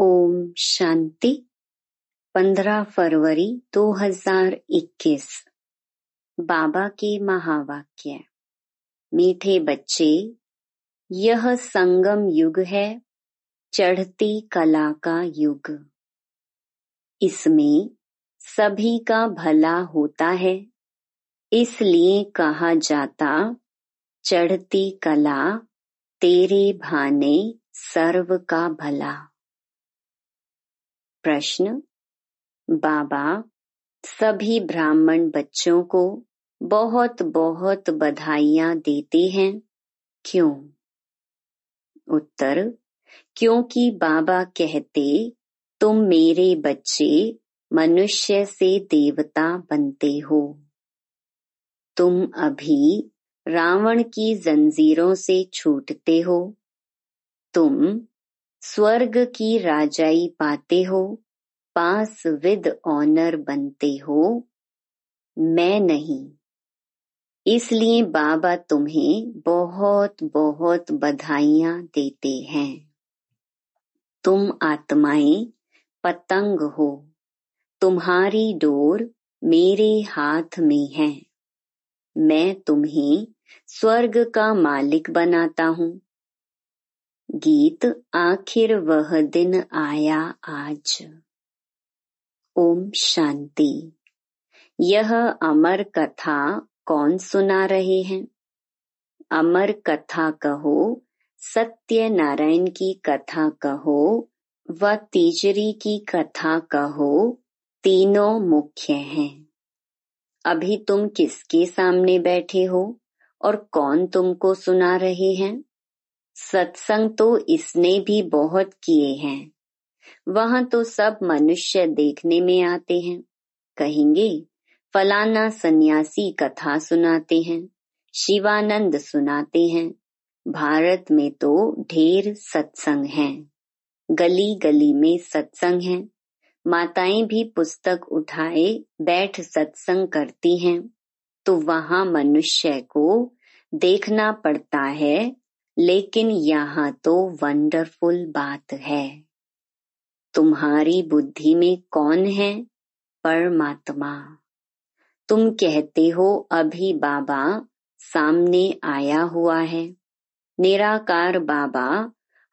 ओम शांति 15 फरवरी 2021 बाबा के महावाक्य मीठे बच्चे यह संगम युग है चढ़ती कला का युग इसमें सभी का भला होता है इसलिए कहा जाता चढ़ती कला तेरे भाने सर्व का भला प्रश्न बाबा सभी ब्राह्मण बच्चों को बहुत बहुत बधाइयां देते हैं क्यों उत्तर क्योंकि बाबा कहते तुम मेरे बच्चे मनुष्य से देवता बनते हो तुम अभी रावण की जंजीरों से छूटते हो तुम स्वर्ग की राजाई पाते हो पास विद ऑनर बनते हो मैं नहीं इसलिए बाबा तुम्हें बहुत बहुत बधाइयां देते हैं तुम आत्माएं पतंग हो तुम्हारी डोर मेरे हाथ में है मैं तुम्हें स्वर्ग का मालिक बनाता हूँ गीत आखिर वह दिन आया आज ओम शांति यह अमर कथा कौन सुना रहे हैं अमर कथा कहो सत्य नारायण की कथा कहो व तीजरी की कथा कहो तीनों मुख्य हैं अभी तुम किसके सामने बैठे हो और कौन तुमको सुना रहे हैं सत्संग तो इसने भी बहुत किए हैं वहां तो सब मनुष्य देखने में आते हैं कहेंगे फलाना सन्यासी कथा सुनाते हैं शिवानंद सुनाते हैं भारत में तो ढेर सत्संग हैं, गली गली में सत्संग हैं, माताएं भी पुस्तक उठाए बैठ सत्संग करती हैं, तो वहां मनुष्य को देखना पड़ता है लेकिन यहाँ तो वंडरफुल बात है तुम्हारी बुद्धि में कौन है परमात्मा तुम कहते हो अभी बाबा सामने आया हुआ है निराकार बाबा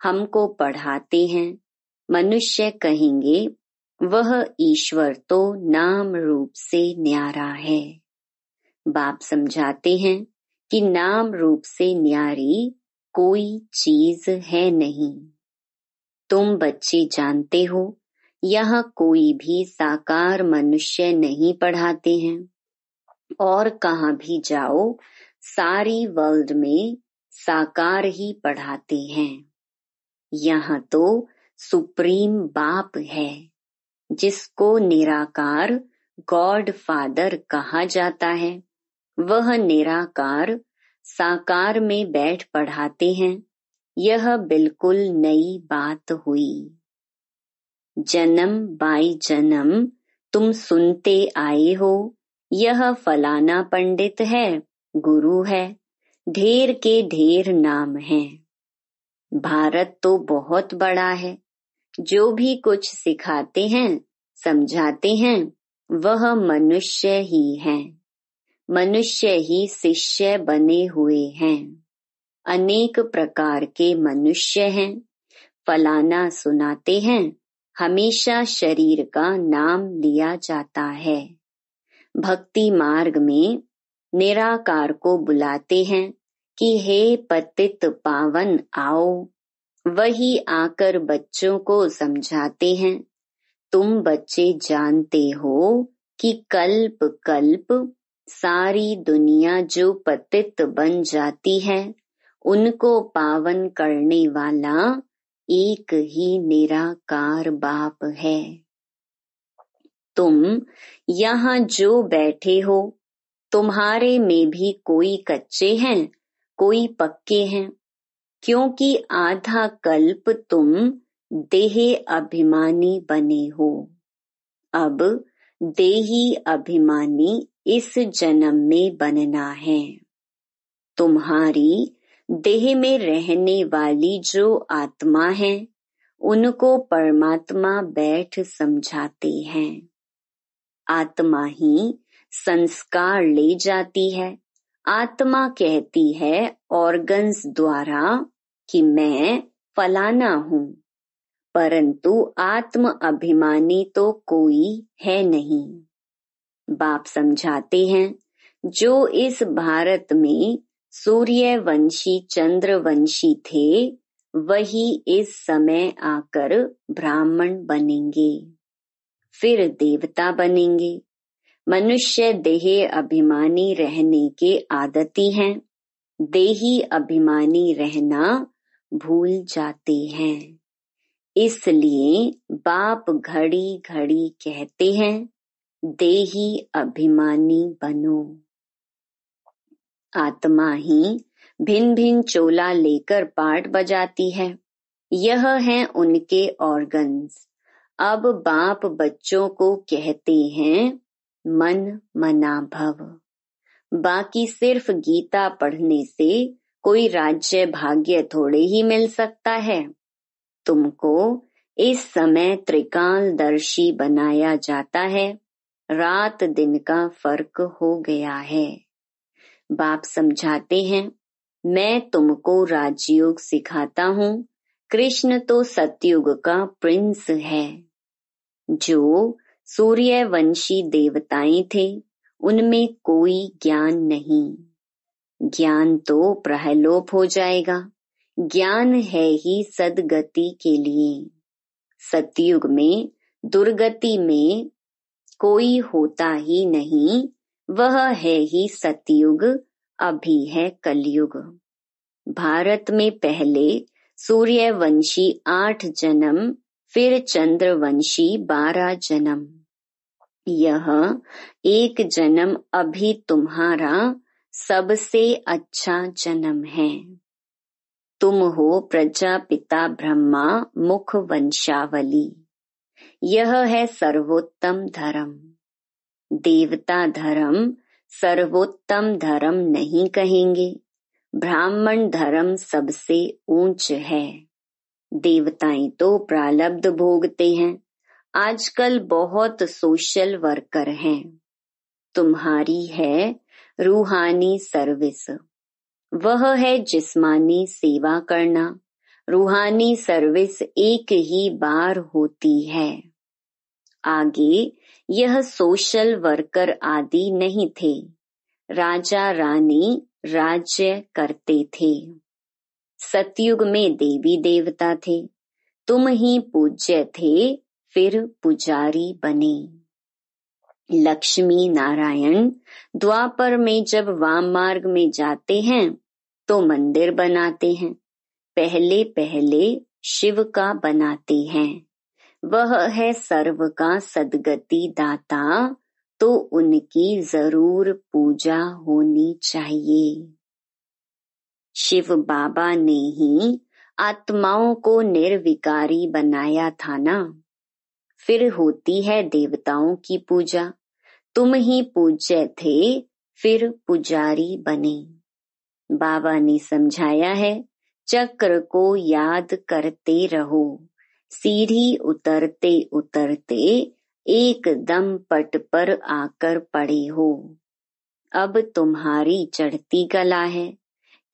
हमको पढ़ाते हैं मनुष्य कहेंगे वह ईश्वर तो नाम रूप से न्यारा है बाप समझाते हैं कि नाम रूप से न्यारी कोई चीज है नहीं तुम बच्चे जानते हो यह कोई भी साकार मनुष्य नहीं पढ़ाते हैं और कहा भी जाओ सारी वर्ल्ड में साकार ही पढ़ाते हैं यहाँ तो सुप्रीम बाप है जिसको निराकार गॉड फादर कहा जाता है वह निराकार साकार में बैठ पढ़ाते हैं यह बिल्कुल नई बात हुई जन्म बाई जन्म तुम सुनते आए हो यह फलाना पंडित है गुरु है ढेर के ढेर नाम हैं। भारत तो बहुत बड़ा है जो भी कुछ सिखाते हैं समझाते हैं वह मनुष्य ही है मनुष्य ही शिष्य बने हुए हैं अनेक प्रकार के मनुष्य हैं फलाना सुनाते हैं हमेशा शरीर का नाम लिया जाता है भक्ति मार्ग में निराकार को बुलाते हैं कि हे पतित पावन आओ वही आकर बच्चों को समझाते हैं तुम बच्चे जानते हो कि कल्प कल्प सारी दुनिया जो पतित बन जाती है उनको पावन करने वाला एक ही निराकार बाप है तुम यहाँ जो बैठे हो तुम्हारे में भी कोई कच्चे हैं कोई पक्के हैं क्योंकि आधा कल्प तुम देह अभिमानी बने हो अब देही अभिमानी इस जन्म में बनना है तुम्हारी देह में रहने वाली जो आत्मा है उनको परमात्मा बैठ समझाते हैं आत्मा ही संस्कार ले जाती है आत्मा कहती है ऑर्गन्स द्वारा कि मैं फलाना हूँ परंतु आत्म अभिमानी तो कोई है नहीं बाप समझाते हैं जो इस भारत में सूर्यवंशी चंद्रवंशी थे वही इस समय आकर ब्राह्मण बनेंगे फिर देवता बनेंगे मनुष्य देह अभिमानी रहने के आदती हैं देही अभिमानी रहना भूल जाते हैं इसलिए बाप घड़ी घड़ी कहते हैं देही अभिमानी बनो आत्मा ही भिन्न भिन्न चोला लेकर पार्ट बजाती है यह है उनके ऑर्गन्स अब बाप बच्चों को कहते हैं मन मना भव बाकी सिर्फ गीता पढ़ने से कोई राज्य भाग्य थोड़े ही मिल सकता है तुमको इस समय त्रिकाल दर्शी बनाया जाता है रात दिन का फर्क हो गया है बाप समझाते हैं मैं तुमको राजयोग सिखाता हूँ कृष्ण तो सतयुग का प्रिंस है जो सूर्यवंशी देवताएं थे उनमें कोई ज्ञान नहीं ज्ञान तो प्रहलोप हो जाएगा ज्ञान है ही सदगति के लिए सतयुग में दुर्गति में कोई होता ही नहीं वह है ही सतयुग अभी है कलयुग भारत में पहले सूर्यवंशी आठ जन्म फिर चंद्रवंशी बारह जन्म यह एक जन्म अभी तुम्हारा सबसे अच्छा जन्म है तुम हो प्रजापिता ब्रह्मा मुख वंशावली यह है सर्वोत्तम धर्म देवता धर्म सर्वोत्तम धर्म नहीं कहेंगे ब्राह्मण धर्म सबसे ऊंच है देवताएं तो प्रालब्ध भोगते हैं आजकल बहुत सोशल वर्कर हैं तुम्हारी है रूहानी सर्विस वह है जिस्मानी सेवा करना रूहानी सर्विस एक ही बार होती है आगे यह सोशल वर्कर आदि नहीं थे राजा रानी राज्य करते थे सतयुग में देवी देवता थे तुम ही पूज्य थे फिर पुजारी बने लक्ष्मी नारायण द्वापर में जब वाम मार्ग में जाते हैं तो मंदिर बनाते हैं पहले पहले शिव का बनाते हैं वह है सर्व का सदगति दाता तो उनकी जरूर पूजा होनी चाहिए शिव बाबा ने ही आत्माओं को निर्विकारी बनाया था ना फिर होती है देवताओं की पूजा तुम ही पूज्य थे फिर पुजारी बने बाबा ने समझाया है चक्र को याद करते रहो सीढ़ी उतरते उतरते एक दम पट पर आकर पड़े हो अब तुम्हारी चढ़ती कला है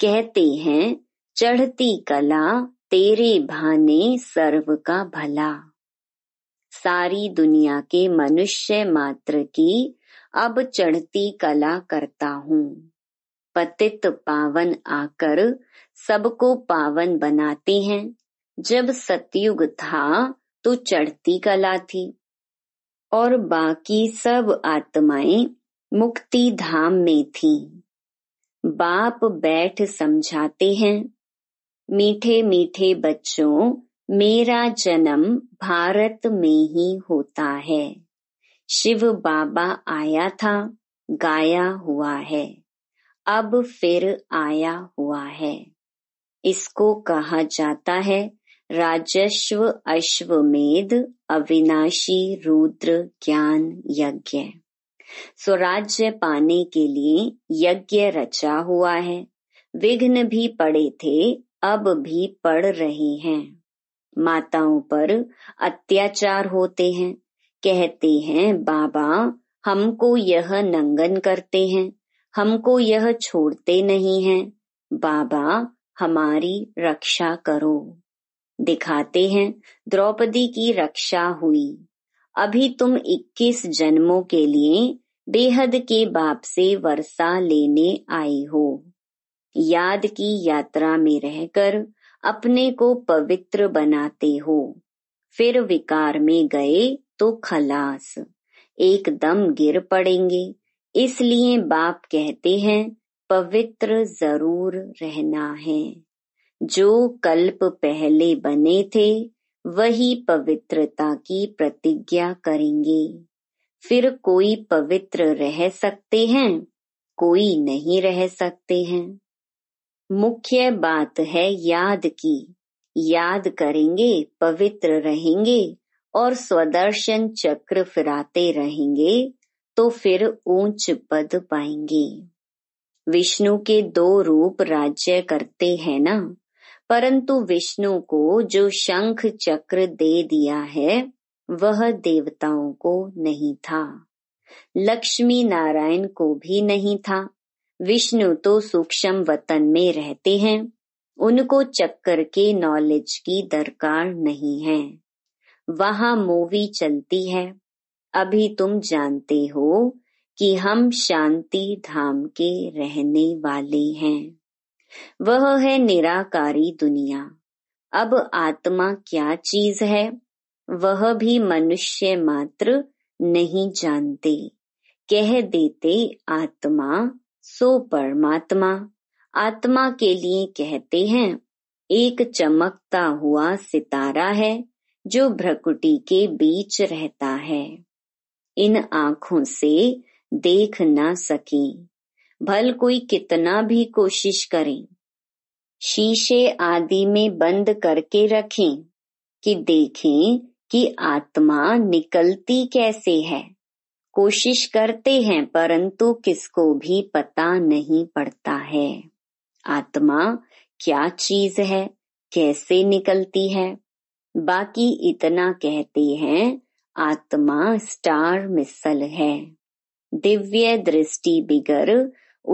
कहते हैं चढ़ती कला तेरे भाने सर्व का भला सारी दुनिया के मनुष्य मात्र की अब चढ़ती कला करता हूँ पतित पावन आकर सबको पावन बनाते हैं जब सतयुग था तो चढ़ती कला थी और बाकी सब आत्माएं मुक्ति धाम में थी बाप बैठ समझाते हैं मीठे मीठे बच्चों मेरा जन्म भारत में ही होता है शिव बाबा आया था गाया हुआ है अब फिर आया हुआ है इसको कहा जाता है राजस्व अश्वमेध अविनाशी रुद्र ज्ञान यज्ञ स्वराज्य पाने के लिए यज्ञ रचा हुआ है विघ्न भी पड़े थे अब भी पड़ रहे हैं माताओं पर अत्याचार होते हैं कहते हैं बाबा हमको यह नंगन करते हैं हमको यह छोड़ते नहीं हैं बाबा हमारी रक्षा करो दिखाते हैं द्रौपदी की रक्षा हुई अभी तुम 21 जन्मों के लिए बेहद के बाप से वर्षा लेने आए हो याद की यात्रा में रहकर अपने को पवित्र बनाते हो फिर विकार में गए तो खलास एकदम गिर पड़ेंगे इसलिए बाप कहते हैं पवित्र जरूर रहना है जो कल्प पहले बने थे वही पवित्रता की प्रतिज्ञा करेंगे फिर कोई पवित्र रह सकते हैं कोई नहीं रह सकते हैं मुख्य बात है याद की याद करेंगे पवित्र रहेंगे और स्वदर्शन चक्र फिराते रहेंगे तो फिर ऊंच पद पाएंगे विष्णु के दो रूप राज्य करते हैं ना परंतु विष्णु को जो शंख चक्र दे दिया है वह देवताओं को नहीं था लक्ष्मी नारायण को भी नहीं था विष्णु तो सूक्ष्म वतन में रहते हैं उनको चक्कर के नॉलेज की दरकार नहीं है वहां मूवी चलती है अभी तुम जानते हो कि हम शांति धाम के रहने वाले हैं वह है निराकारी दुनिया अब आत्मा क्या चीज है वह भी मनुष्य मात्र नहीं जानते कह देते आत्मा सो परमात्मा आत्मा के लिए कहते हैं एक चमकता हुआ सितारा है जो भ्रकुटी के बीच रहता है इन आंखों से देख ना सकी भल कोई कितना भी कोशिश करे शीशे आदि में बंद करके रखें कि देखें कि आत्मा निकलती कैसे है कोशिश करते हैं परंतु किसको भी पता नहीं पड़ता है आत्मा क्या चीज है कैसे निकलती है बाकी इतना कहते हैं आत्मा स्टार मिसल है दिव्य दृष्टि बिगर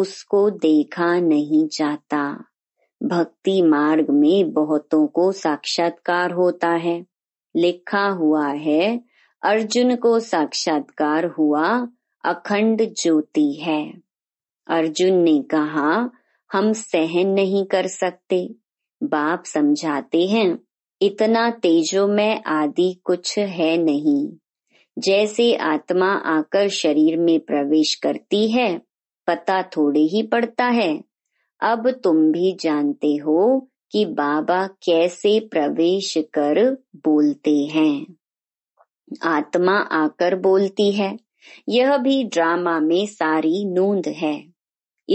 उसको देखा नहीं जाता भक्ति मार्ग में बहुतों को साक्षात्कार होता है लिखा हुआ है अर्जुन को साक्षात्कार हुआ अखंड ज्योति है अर्जुन ने कहा हम सहन नहीं कर सकते बाप समझाते हैं इतना तेजो में आदि कुछ है नहीं जैसे आत्मा आकर शरीर में प्रवेश करती है पता थोड़े ही पड़ता है अब तुम भी जानते हो कि बाबा कैसे प्रवेश कर बोलते हैं आत्मा आकर बोलती है यह भी ड्रामा में सारी नूंद है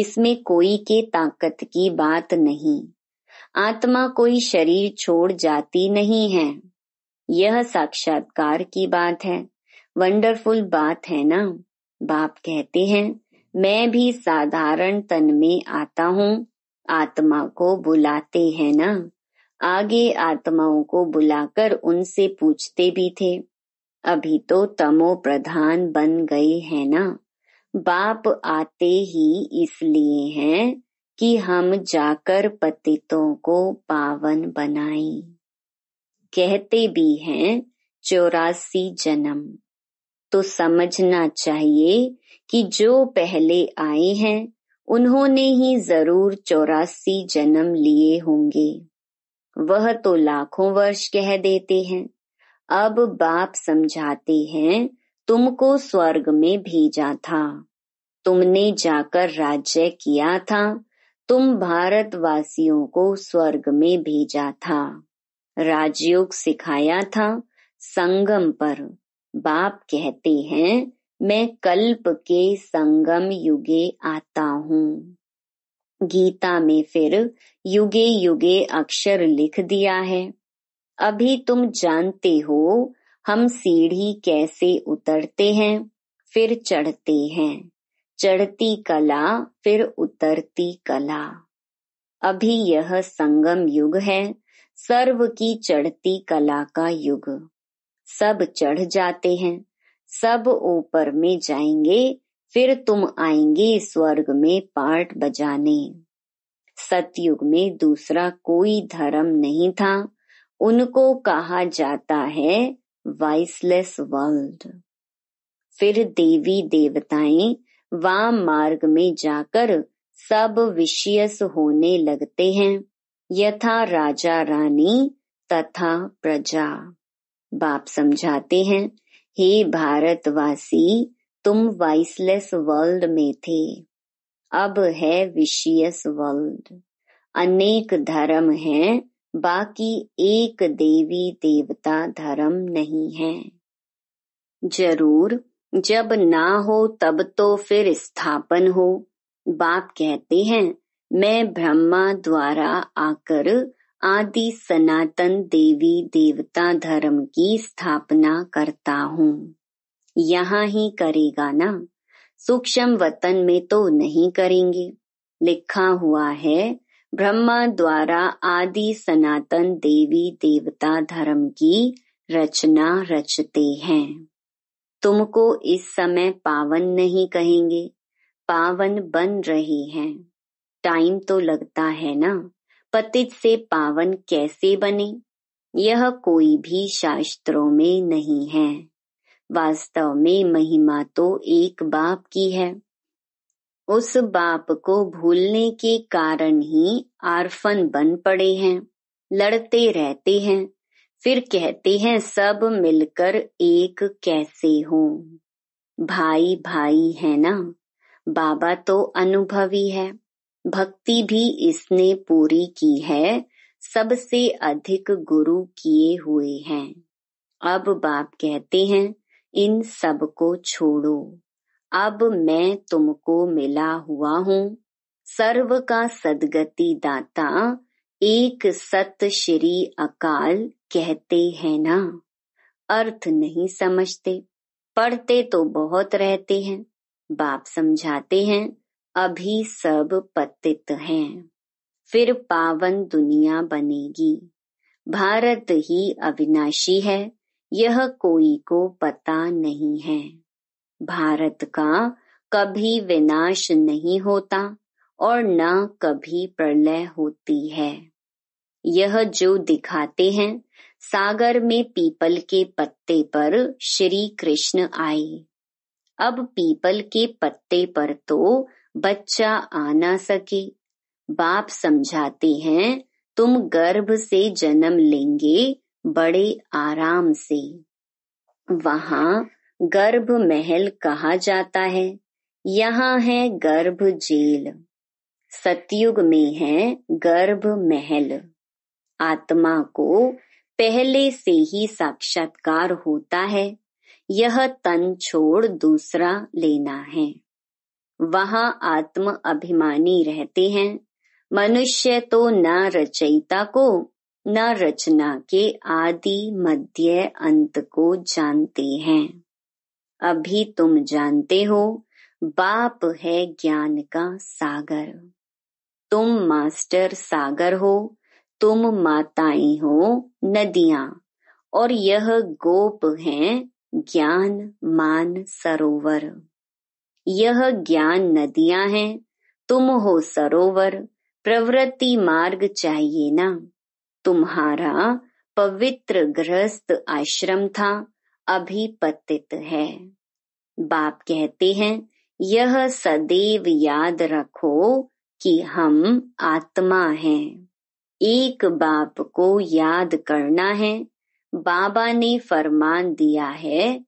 इसमें कोई के ताकत की बात नहीं आत्मा कोई शरीर छोड़ जाती नहीं है यह साक्षात्कार की बात है वंडरफुल बात है ना बाप कहते हैं मैं भी साधारण तन में आता हूँ आत्मा को बुलाते हैं ना आगे आत्माओं को बुलाकर उनसे पूछते भी थे अभी तो तमो प्रधान बन गए हैं ना बाप आते ही इसलिए हैं कि हम जाकर पतितों को पावन बनाएं कहते भी हैं चौरासी जन्म तो समझना चाहिए कि जो पहले आए हैं उन्होंने ही जरूर चौरासी जन्म लिए होंगे वह तो लाखों वर्ष कह देते हैं अब बाप समझाते हैं तुमको स्वर्ग में भेजा था तुमने जाकर राज्य किया था तुम भारतवासियों को स्वर्ग में भेजा था राजयोग सिखाया था संगम पर बाप कहते हैं मैं कल्प के संगम युगे आता हूँ गीता में फिर युगे युगे अक्षर लिख दिया है अभी तुम जानते हो हम सीढ़ी कैसे उतरते हैं फिर चढ़ते हैं चढ़ती कला फिर उतरती कला अभी यह संगम युग है सर्व की चढ़ती कला का युग सब चढ़ जाते हैं सब ऊपर में जाएंगे फिर तुम आएंगे स्वर्ग में पार्ट बजाने सतयुग में दूसरा कोई धर्म नहीं था उनको कहा जाता है वाइसलेस वर्ल्ड फिर देवी देवताएं वाम मार्ग में जाकर सब विशियस होने लगते हैं यथा राजा रानी तथा प्रजा बाप तो समझाते हैं हे भारतवासी तुम वाइसलेस वर्ल्ड में थे अब है विशियस वर्ल्ड अनेक धर्म हैं बाकी एक देवी देवता धर्म नहीं है जरूर जब ना हो तब तो फिर स्थापन हो बाप कहते हैं मैं ब्रह्मा द्वारा आकर आदि सनातन देवी देवता धर्म की स्थापना करता हूँ यहाँ ही करेगा ना सूक्ष्म वतन में तो नहीं करेंगे लिखा हुआ है ब्रह्मा द्वारा आदि सनातन देवी देवता धर्म की रचना रचते हैं तुमको इस समय पावन नहीं कहेंगे पावन बन रहे हैं टाइम तो लगता है ना पतित से पावन कैसे बने यह कोई भी शास्त्रों में नहीं है वास्तव में महिमा तो एक बाप की है उस बाप को भूलने के कारण ही आरफन बन पड़े हैं लड़ते रहते हैं फिर कहते हैं सब मिलकर एक कैसे हो भाई भाई है ना बाबा तो अनुभवी है भक्ति भी इसने पूरी की है सबसे अधिक गुरु किए हुए हैं अब बाप कहते हैं इन सब को छोड़ो अब मैं तुमको मिला हुआ हूँ सर्व का सदगति दाता एक सत श्री अकाल कहते हैं ना अर्थ नहीं समझते पढ़ते तो बहुत रहते हैं बाप समझाते हैं अभी सब पतित हैं फिर पावन दुनिया बनेगी भारत ही अविनाशी है यह कोई को पता नहीं है भारत का कभी विनाश नहीं होता और न कभी प्रलय होती है यह जो दिखाते हैं सागर में पीपल के पत्ते पर श्री कृष्ण आए अब पीपल के पत्ते पर तो बच्चा आ ना सके बाप समझाते हैं तुम गर्भ से जन्म लेंगे बड़े आराम से वहां गर्भ महल कहा जाता है यहाँ है गर्भ जेल सतयुग में है गर्भ महल आत्मा को पहले से ही साक्षात्कार होता है यह तन छोड़ दूसरा लेना है वहां आत्म अभिमानी रहते हैं मनुष्य तो न रचयिता को न रचना के आदि मध्य अंत को जानते हैं अभी तुम जानते हो बाप है ज्ञान का सागर तुम मास्टर सागर हो तुम माताएं हो नदियां और यह गोप हैं ज्ञान मान सरोवर यह ज्ञान नदियां हैं तुम हो सरोवर प्रवृत्ति मार्ग चाहिए ना तुम्हारा पवित्र गृहस्थ आश्रम था अभी पतित है बाप कहते हैं यह सदैव याद रखो कि हम आत्मा हैं एक बाप को याद करना है बाबा ने फरमान दिया है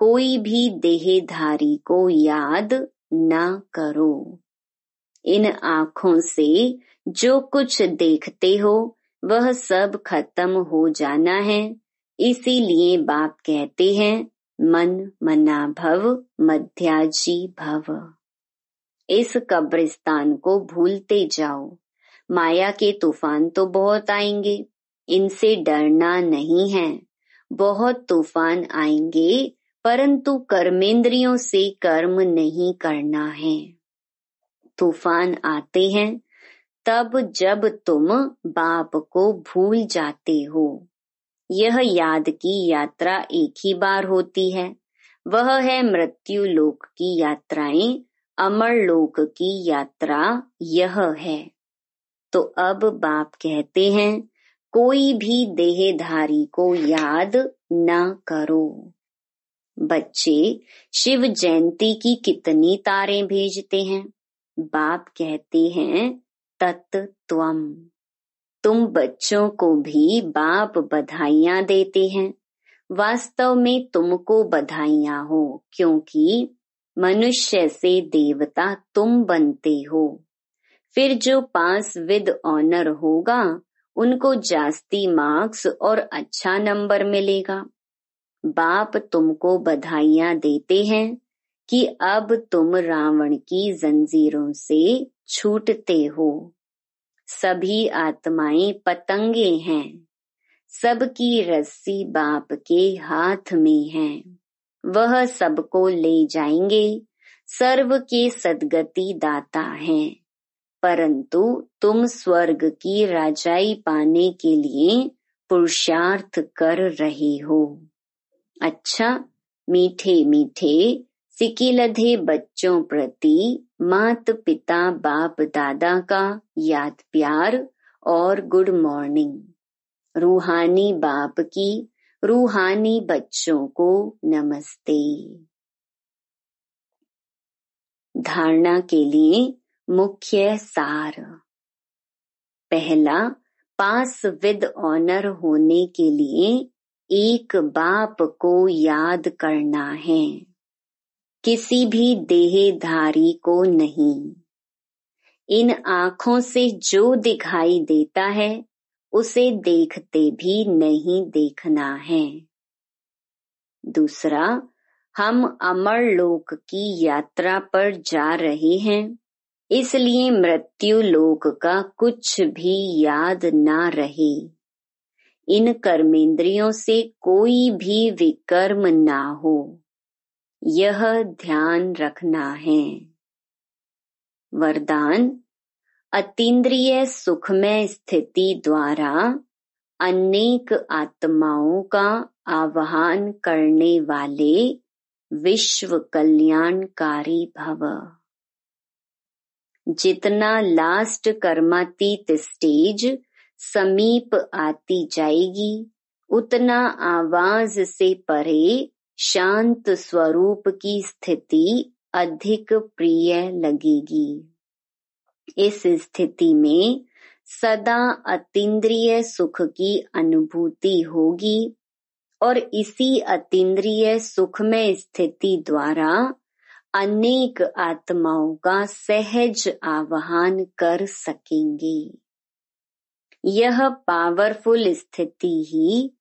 कोई भी देहधारी को याद न करो इन आंखों से जो कुछ देखते हो वह सब खत्म हो जाना है इसीलिए बाप कहते हैं मन मना भव मध्याजी भव इस कब्रिस्तान को भूलते जाओ माया के तूफान तो बहुत आएंगे इनसे डरना नहीं है बहुत तूफान आएंगे परंतु कर्मेंद्रियों से कर्म नहीं करना है तूफान आते हैं तब जब तुम बाप को भूल जाते हो यह याद की यात्रा एक ही बार होती है वह है मृत्यु लोक की यात्राएं अमर लोक की यात्रा यह है तो अब बाप कहते हैं कोई भी देहधारी को याद ना करो बच्चे शिव जयंती की कितनी तारें भेजते हैं बाप कहते हैं तत् त्वम तुम बच्चों को भी बाप बधाइयां देते हैं वास्तव में तुमको बधाइयां हो क्योंकि मनुष्य से देवता तुम बनते हो फिर जो पास विद ऑनर होगा उनको जास्ती मार्क्स और अच्छा नंबर मिलेगा बाप तुमको बधाइयां देते हैं कि अब तुम रावण की जंजीरों से छूटते हो सभी आत्माएं पतंगे हैं सबकी रस्सी बाप के हाथ में है वह सबको ले जाएंगे सर्व के सदगति दाता हैं परंतु तुम स्वर्ग की राजाई पाने के लिए पुरुषार्थ कर रहे हो अच्छा मीठे मीठे सिकीलधे बच्चों प्रति मात पिता बाप दादा का याद प्यार और गुड मॉर्निंग रूहानी बाप की रूहानी बच्चों को नमस्ते धारणा के लिए मुख्य सार पहला पास विद ऑनर होने के लिए एक बाप को याद करना है किसी भी देहधारी को नहीं इन आंखों से जो दिखाई देता है उसे देखते भी नहीं देखना है दूसरा हम अमर लोक की यात्रा पर जा रहे हैं इसलिए मृत्यु लोक का कुछ भी याद ना रहे इन कर्मेंद्रियों से कोई भी विकर्म ना हो यह ध्यान रखना है वरदान अतीन्द्रिय सुखमय स्थिति द्वारा अनेक आत्माओं का आह्वान करने वाले विश्व कल्याणकारी भव जितना लास्ट कर्मातीत स्टेज समीप आती जाएगी उतना आवाज से परे शांत स्वरूप की स्थिति अधिक प्रिय लगेगी इस स्थिति में सदा अतिद्रिय सुख की अनुभूति होगी और इसी अतीन्द्रिय सुख में स्थिति द्वारा अनेक आत्माओं का सहज आवाहन कर सकेंगे यह पावरफुल स्थिति ही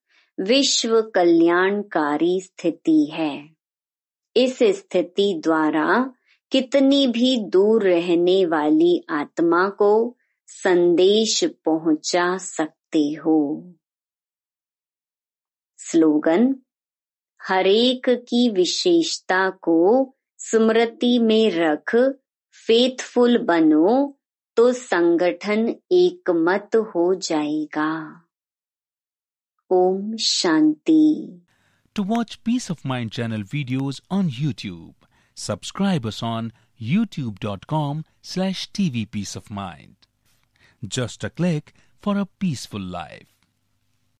विश्व कल्याणकारी स्थिति है इस स्थिति द्वारा कितनी भी दूर रहने वाली आत्मा को संदेश पहुंचा सकते हो स्लोगन हरेक की विशेषता को स्मृति में रख फेथफुल बनो तो संगठन एकमत हो जाएगा Om Shanti to watch peace of mind channel videos on YouTube subscribe on YouTube dot com slash TV peace of mind just a click for a peaceful life